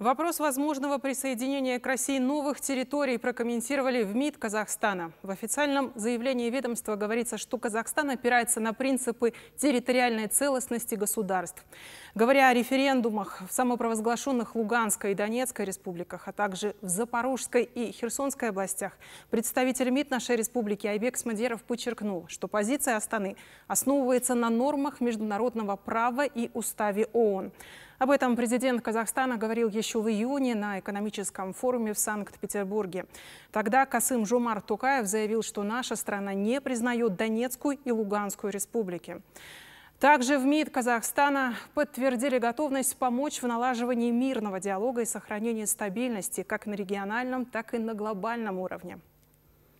Вопрос возможного присоединения к России новых территорий прокомментировали в МИД Казахстана. В официальном заявлении ведомства говорится, что Казахстан опирается на принципы территориальной целостности государств. Говоря о референдумах в самопровозглашенных Луганской и Донецкой республиках, а также в Запорожской и Херсонской областях, представитель МИД нашей республики Айбек Смодеров подчеркнул, что позиция Астаны основывается на нормах международного права и уставе ООН. Об этом президент Казахстана говорил еще в июне на экономическом форуме в Санкт-Петербурге. Тогда Касым Жумар Тукаев заявил, что наша страна не признает Донецкую и Луганскую республики. Также в МИД Казахстана подтвердили готовность помочь в налаживании мирного диалога и сохранении стабильности как на региональном, так и на глобальном уровне.